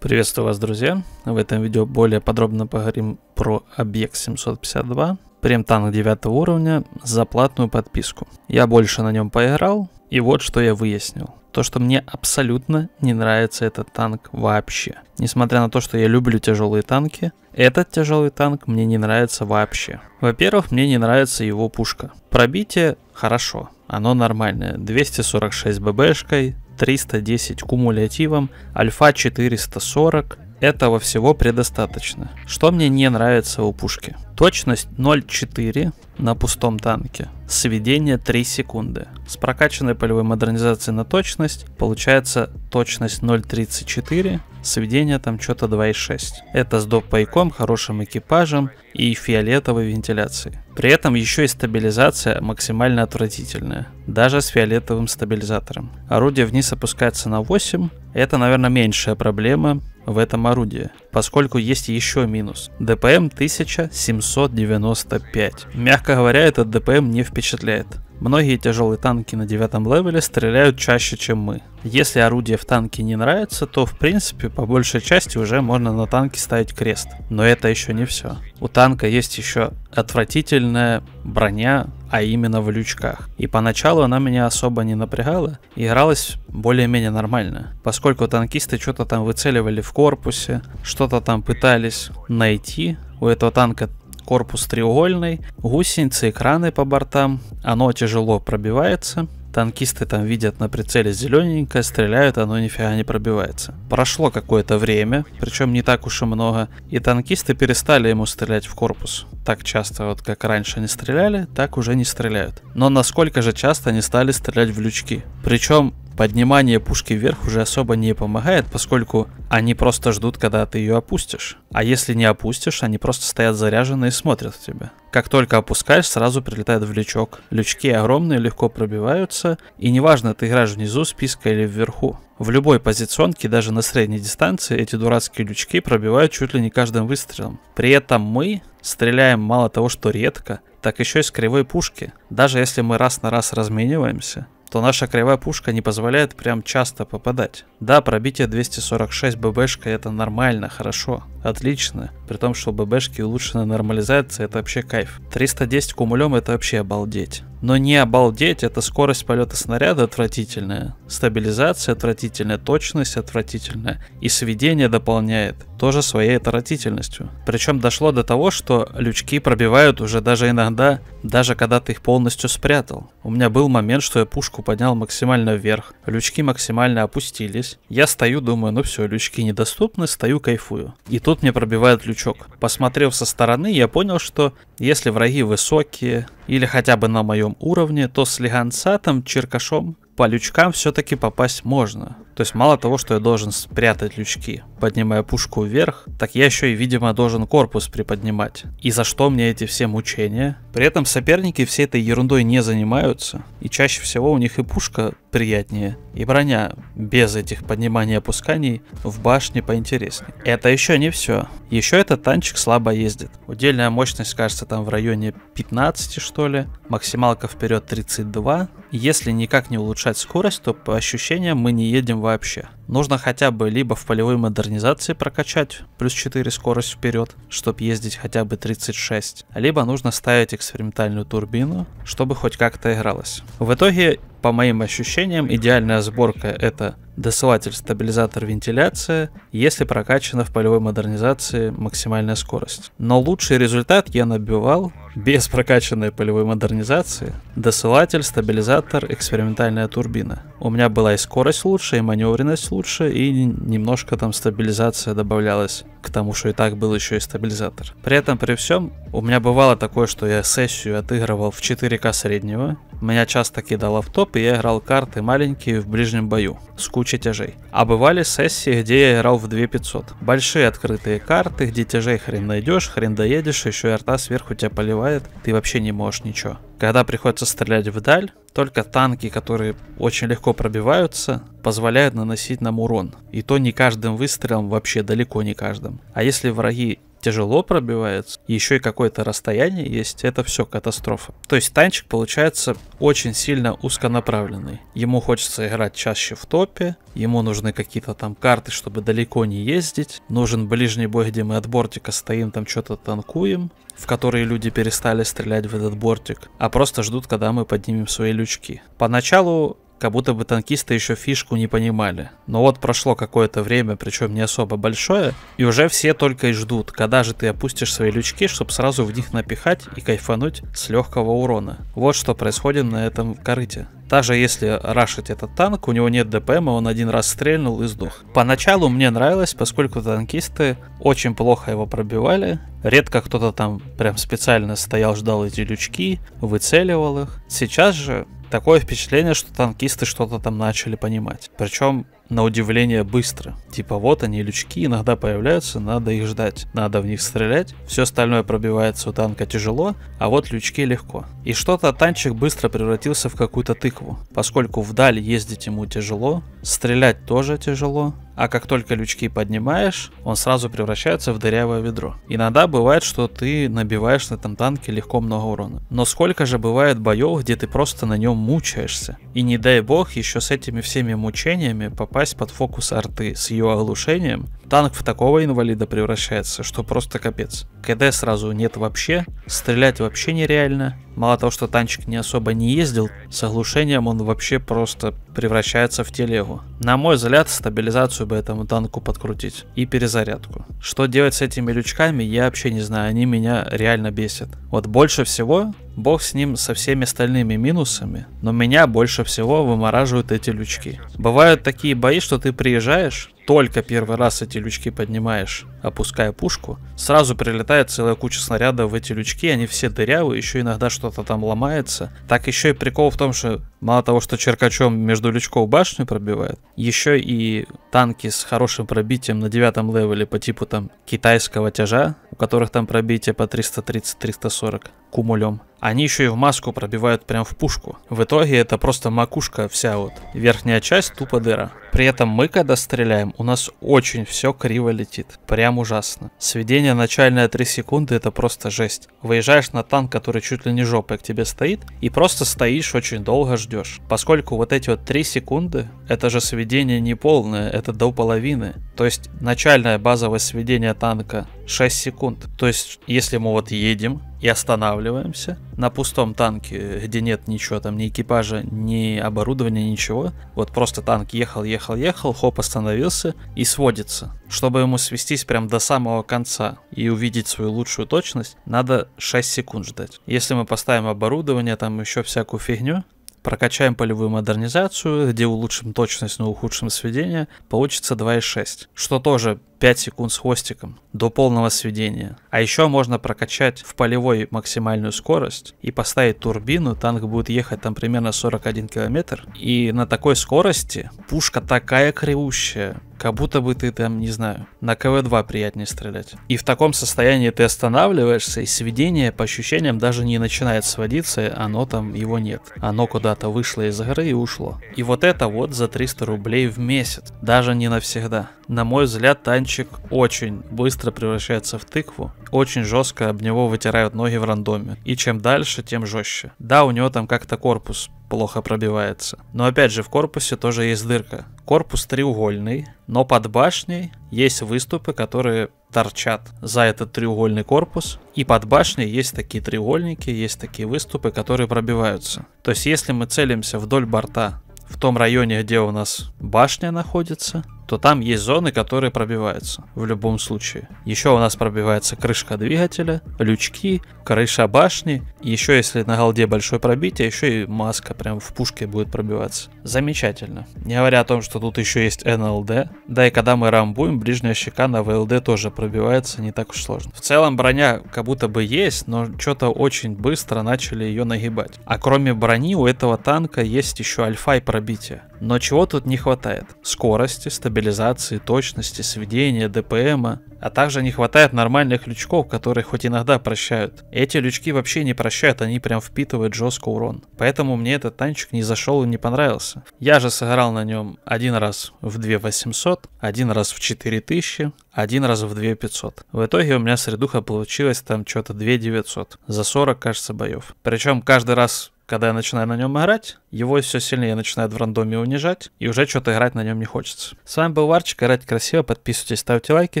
Приветствую вас, друзья! В этом видео более подробно поговорим про объект 752, премтанг 9 уровня, за платную подписку. Я больше на нем поиграл, и вот что я выяснил. То, что мне абсолютно не нравится этот танк вообще. Несмотря на то, что я люблю тяжелые танки, этот тяжелый танк мне не нравится вообще. Во-первых, мне не нравится его пушка. Пробитие хорошо, оно нормальное. 246 ББшкой, 310 кумулятивом, альфа 440, этого всего предостаточно. Что мне не нравится у пушки? Точность 0.4 на пустом танке. Сведение 3 секунды. С прокачанной полевой модернизацией на точность получается точность 0.34, сведение там что-то 2.6. Это с доп-пайком, хорошим экипажем и фиолетовой вентиляцией. При этом еще и стабилизация максимально отвратительная, даже с фиолетовым стабилизатором. Орудие вниз опускается на 8, это, наверное, меньшая проблема, в этом орудии, поскольку есть еще минус. ДПМ 1795. Мягко говоря, этот ДПМ не впечатляет. Многие тяжелые танки на девятом левеле стреляют чаще, чем мы. Если орудие в танке не нравится, то в принципе по большей части уже можно на танке ставить крест. Но это еще не все. У танка есть еще отвратительная броня, а именно в лючках. И поначалу она меня особо не напрягала, игралась более-менее нормально, поскольку танкисты что-то там выцеливали в корпусе, что-то там пытались найти, у этого танка корпус треугольный, гусеницы, экраны по бортам, оно тяжело пробивается, Танкисты там видят на прицеле зелененькое, стреляют, оно нифига не пробивается. Прошло какое-то время, причем не так уж и много, и танкисты перестали ему стрелять в корпус. Так часто, вот как раньше они стреляли, так уже не стреляют. Но насколько же часто они стали стрелять в лючки. Причем Поднимание пушки вверх уже особо не помогает, поскольку они просто ждут, когда ты ее опустишь. А если не опустишь, они просто стоят заряженные и смотрят в тебя. Как только опускаешь, сразу прилетает в лючок. Лючки огромные, легко пробиваются, и неважно, ты играешь внизу, списка или вверху. В любой позиционке, даже на средней дистанции, эти дурацкие лючки пробивают чуть ли не каждым выстрелом. При этом мы стреляем мало того, что редко, так еще и с кривой пушки. Даже если мы раз на раз размениваемся, то наша кривая пушка не позволяет прям часто попадать. Да, пробитие 246 ББшка это нормально, хорошо, отлично, при том, что ББшки улучшена нормализация, это вообще кайф. 310 кумулем это вообще обалдеть. Но не обалдеть, это скорость полета снаряда отвратительная, стабилизация отвратительная, точность отвратительная, и сведение дополняет тоже своей отвратительностью. Причем дошло до того, что лючки пробивают уже даже иногда, даже когда ты их полностью спрятал. У меня был момент, что я пушку поднял максимально вверх, лючки максимально опустились. Я стою, думаю, ну все, лючки недоступны, стою, кайфую. И тут мне пробивает лючок. Посмотрев со стороны, я понял, что если враги высокие, или хотя бы на моем уровне, то с Лигансатом, Черкашом по лючкам все-таки попасть можно. То есть мало того, что я должен спрятать лючки, поднимая пушку вверх, так я еще и, видимо, должен корпус приподнимать. И за что мне эти все мучения? При этом соперники всей этой ерундой не занимаются, и чаще всего у них и пушка приятнее, и броня без этих подниманий и опусканий в башне поинтереснее. Это еще не все. Еще этот танчик слабо ездит. Удельная мощность, кажется, там в районе 15, что ли. Максималка вперед 32, если никак не улучшать скорость, то по ощущениям мы не едем вообще. Нужно хотя бы либо в полевой модернизации прокачать плюс 4 скорость вперед, чтобы ездить хотя бы 36, либо нужно ставить экспериментальную турбину, чтобы хоть как-то игралось. В итоге по моим ощущениям, идеальная сборка это досылатель, стабилизатор, вентиляция, если прокачана в полевой модернизации максимальная скорость. Но лучший результат я набивал без прокачанной полевой модернизации. Досылатель, стабилизатор, экспериментальная турбина. У меня была и скорость лучше, и маневренность лучше, и немножко там стабилизация добавлялась к тому, что и так был еще и стабилизатор. При этом, при всем, у меня бывало такое, что я сессию отыгрывал в 4К среднего, меня часто кидало в топ, и я играл карты маленькие в ближнем бою, с кучей тяжей. А бывали сессии, где я играл в 2500. Большие открытые карты, где тяжей хрен найдешь, хрен доедешь, еще и арта сверху тебя поливает, ты вообще не можешь ничего. Когда приходится стрелять вдаль, только танки, которые очень легко пробиваются, позволяют наносить нам урон. И то не каждым выстрелом, вообще далеко не каждым. А если враги тяжело пробивается, еще и какое-то расстояние есть, это все катастрофа. То есть танчик получается очень сильно узконаправленный. Ему хочется играть чаще в топе, ему нужны какие-то там карты, чтобы далеко не ездить, нужен ближний бой, где мы от бортика стоим, там что-то танкуем, в которые люди перестали стрелять в этот бортик, а просто ждут, когда мы поднимем свои лючки. Поначалу как будто бы танкисты еще фишку не понимали. Но вот прошло какое-то время, причем не особо большое, и уже все только и ждут, когда же ты опустишь свои лючки, чтобы сразу в них напихать и кайфануть с легкого урона. Вот что происходит на этом корыте. Даже если рашить этот танк, у него нет ДПМ, он один раз стрельнул и сдох. Поначалу мне нравилось, поскольку танкисты очень плохо его пробивали. Редко кто-то там прям специально стоял, ждал эти лючки, выцеливал их. Сейчас же Такое впечатление, что танкисты что-то там начали понимать. Причем, на удивление, быстро. Типа вот они, лючки, иногда появляются, надо их ждать. Надо в них стрелять. Все остальное пробивается у танка тяжело, а вот лючки легко. И что-то танчик быстро превратился в какую-то тыкву. Поскольку вдаль ездить ему тяжело, стрелять тоже тяжело, а как только лючки поднимаешь, он сразу превращается в дырявое ведро. Иногда бывает, что ты набиваешь на этом танке легко много урона. Но сколько же бывает боев, где ты просто на нем мучаешься. И не дай бог еще с этими всеми мучениями попасть под фокус арты с ее оглушением, танк в такого инвалида превращается, что просто капец. КД сразу нет вообще, стрелять вообще нереально, Мало того, что танчик не особо не ездил, с оглушением он вообще просто превращается в телегу. На мой взгляд, стабилизацию бы этому танку подкрутить и перезарядку. Что делать с этими лючками, я вообще не знаю, они меня реально бесят. Вот больше всего, бог с ним со всеми остальными минусами, но меня больше всего вымораживают эти лючки. Бывают такие бои, что ты приезжаешь, только первый раз эти лючки поднимаешь, опуская пушку, сразу прилетает целая куча снарядов в эти лючки, они все дырявые, еще иногда что-то там ломается. Так еще и прикол в том, что мало того, что черкачом между лючков башню пробивает, еще и танки с хорошим пробитием на девятом левеле по типу там китайского тяжа, у которых там пробитие по 330-340, кумулем. Они еще и в маску пробивают прям в пушку. В итоге это просто макушка вся вот. Верхняя часть тупо дыра. При этом мы, когда стреляем, у нас очень все криво летит. Прям ужасно. Сведение начальное 3 секунды это просто жесть. Выезжаешь на танк, который чуть ли не жопой к тебе стоит, и просто стоишь очень долго ждешь. Поскольку вот эти вот 3 секунды, это же сведение не полное, это до половины. То есть начальное базовое сведение танка 6 секунд. То есть, если мы вот едем и останавливаемся на пустом танке, где нет ничего там, ни экипажа, ни оборудования, ничего, вот просто танк ехал, ехал, ехал, хоп, остановился и сводится. Чтобы ему свестись прям до самого конца и увидеть свою лучшую точность, надо 6 секунд ждать. Если мы поставим оборудование, там еще всякую фигню, Прокачаем полевую модернизацию, где улучшим точность, но ухудшим сведение. Получится 2.6, что тоже 5 секунд с хвостиком до полного сведения. А еще можно прокачать в полевой максимальную скорость и поставить турбину. Танк будет ехать там примерно 41 километр. И на такой скорости пушка такая кривущая, как будто бы ты там, не знаю, на КВ-2 приятнее стрелять. И в таком состоянии ты останавливаешься, и сведение по ощущениям даже не начинает сводиться, оно там его нет. Оно куда-то вышло из игры и ушло. И вот это вот за 300 рублей в месяц, даже не навсегда. На мой взгляд, танчик очень быстро превращается в тыкву, очень жестко об него вытирают ноги в рандоме. И чем дальше, тем жестче. Да, у него там как-то корпус плохо пробивается. Но опять же, в корпусе тоже есть дырка. Корпус треугольный, но под башней есть выступы, которые торчат за этот треугольный корпус. И под башней есть такие треугольники, есть такие выступы, которые пробиваются. То есть если мы целимся вдоль борта в том районе, где у нас башня находится, то там есть зоны, которые пробиваются в любом случае. Еще у нас пробивается крышка двигателя, лючки, крыша башни. Еще если на голде большое пробитие, еще и маска прям в пушке будет пробиваться. Замечательно. Не говоря о том, что тут еще есть НЛД. Да и когда мы рамбуем, ближняя щека на ВЛД тоже пробивается, не так уж сложно. В целом броня как будто бы есть, но что-то очень быстро начали ее нагибать. А кроме брони у этого танка есть еще альфа и пробитие. Но чего тут не хватает? Скорости, стабилизации, точности, сведения, ДПМа. А также не хватает нормальных лючков, которые хоть иногда прощают. Эти лючки вообще не прощают, они прям впитывают жестко урон. Поэтому мне этот танчик не зашел и не понравился. Я же сыграл на нем один раз в 2800, один раз в 4000, один раз в 2500. В итоге у меня средуха получилась там что-то 2900 за 40, кажется, боев. Причем каждый раз когда я начинаю на нем играть, его все сильнее начинает в рандоме унижать, и уже что-то играть на нем не хочется. С вами был Варчик, играть красиво, подписывайтесь, ставьте лайки,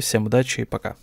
всем удачи и пока.